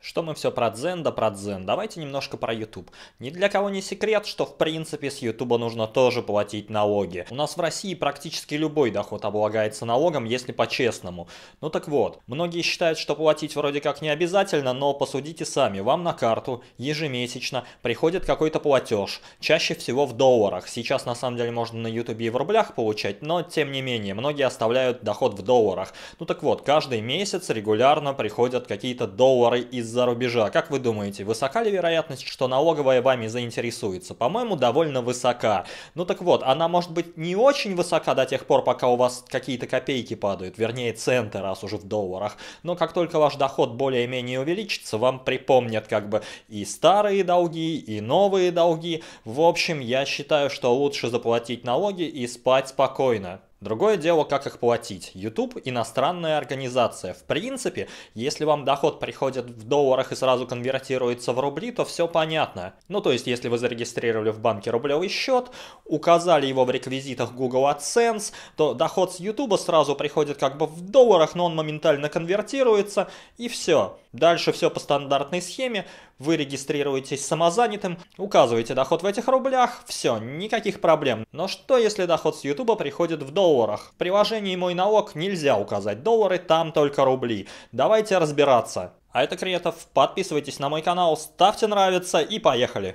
Что мы все про дзен да про дзен. Давайте немножко про YouTube. Ни для кого не секрет, что в принципе с YouTube нужно тоже платить налоги. У нас в России практически любой доход облагается налогом, если по-честному. Ну так вот, многие считают, что платить вроде как не обязательно, но посудите сами. Вам на карту ежемесячно приходит какой-то платеж, чаще всего в долларах. Сейчас на самом деле можно на YouTube и в рублях получать, но тем не менее, многие оставляют доход в долларах. Ну так вот, каждый месяц регулярно приходят какие-то доллары из из-за рубежа. Как вы думаете, высока ли вероятность, что налоговая вами заинтересуется? По-моему, довольно высока. Ну так вот, она может быть не очень высока до тех пор, пока у вас какие-то копейки падают, вернее центы, раз уже в долларах. Но как только ваш доход более-менее увеличится, вам припомнят как бы и старые долги, и новые долги. В общем, я считаю, что лучше заплатить налоги и спать спокойно. Другое дело, как их платить. YouTube – иностранная организация. В принципе, если вам доход приходит в долларах и сразу конвертируется в рубли, то все понятно. Ну то есть, если вы зарегистрировали в банке рублевый счет, указали его в реквизитах Google AdSense, то доход с YouTube сразу приходит как бы в долларах, но он моментально конвертируется, и все. Дальше все по стандартной схеме. Вы регистрируетесь самозанятым, указываете доход в этих рублях, все, никаких проблем. Но что если доход с YouTube приходит в долларах? долларах. В приложении «Мой налог» нельзя указать доллары, там только рубли. Давайте разбираться. А это Кретов, подписывайтесь на мой канал, ставьте нравится и поехали!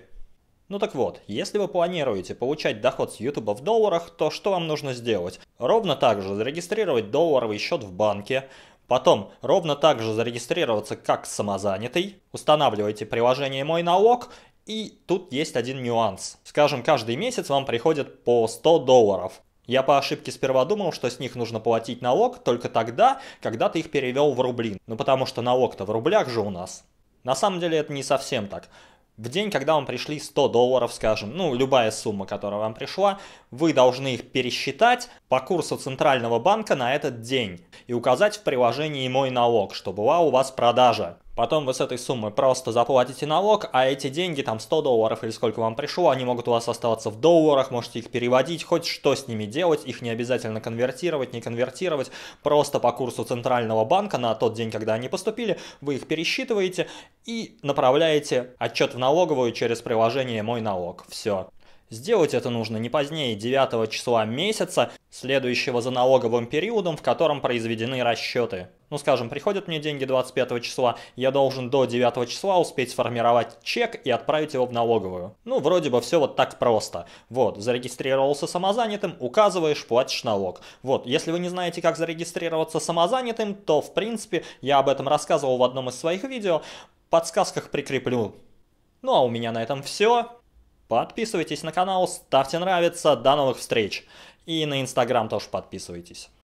Ну так вот, если вы планируете получать доход с YouTube в долларах, то что вам нужно сделать? Ровно так же зарегистрировать долларовый счет в банке, потом ровно так же зарегистрироваться как самозанятый, устанавливайте приложение «Мой налог» и тут есть один нюанс. Скажем, каждый месяц вам приходит по 100 долларов. Я по ошибке сперва думал, что с них нужно платить налог только тогда, когда ты их перевел в рубли. Ну потому что налог-то в рублях же у нас. На самом деле это не совсем так. В день, когда вам пришли 100 долларов, скажем, ну любая сумма, которая вам пришла, вы должны их пересчитать по курсу Центрального банка на этот день и указать в приложении «Мой налог», что была у вас продажа. Потом вы с этой суммы просто заплатите налог, а эти деньги, там 100 долларов или сколько вам пришло, они могут у вас оставаться в долларах, можете их переводить, хоть что с ними делать, их не обязательно конвертировать, не конвертировать, просто по курсу центрального банка на тот день, когда они поступили, вы их пересчитываете и направляете отчет в налоговую через приложение «Мой налог». Все. Сделать это нужно не позднее 9 числа месяца, следующего за налоговым периодом, в котором произведены расчеты ну, скажем, приходят мне деньги 25 числа, я должен до 9 числа успеть сформировать чек и отправить его в налоговую. Ну, вроде бы все вот так просто. Вот, зарегистрировался самозанятым, указываешь, платишь налог. Вот, если вы не знаете, как зарегистрироваться самозанятым, то, в принципе, я об этом рассказывал в одном из своих видео, в подсказках прикреплю. Ну, а у меня на этом все. Подписывайтесь на канал, ставьте нравится, до новых встреч. И на инстаграм тоже подписывайтесь.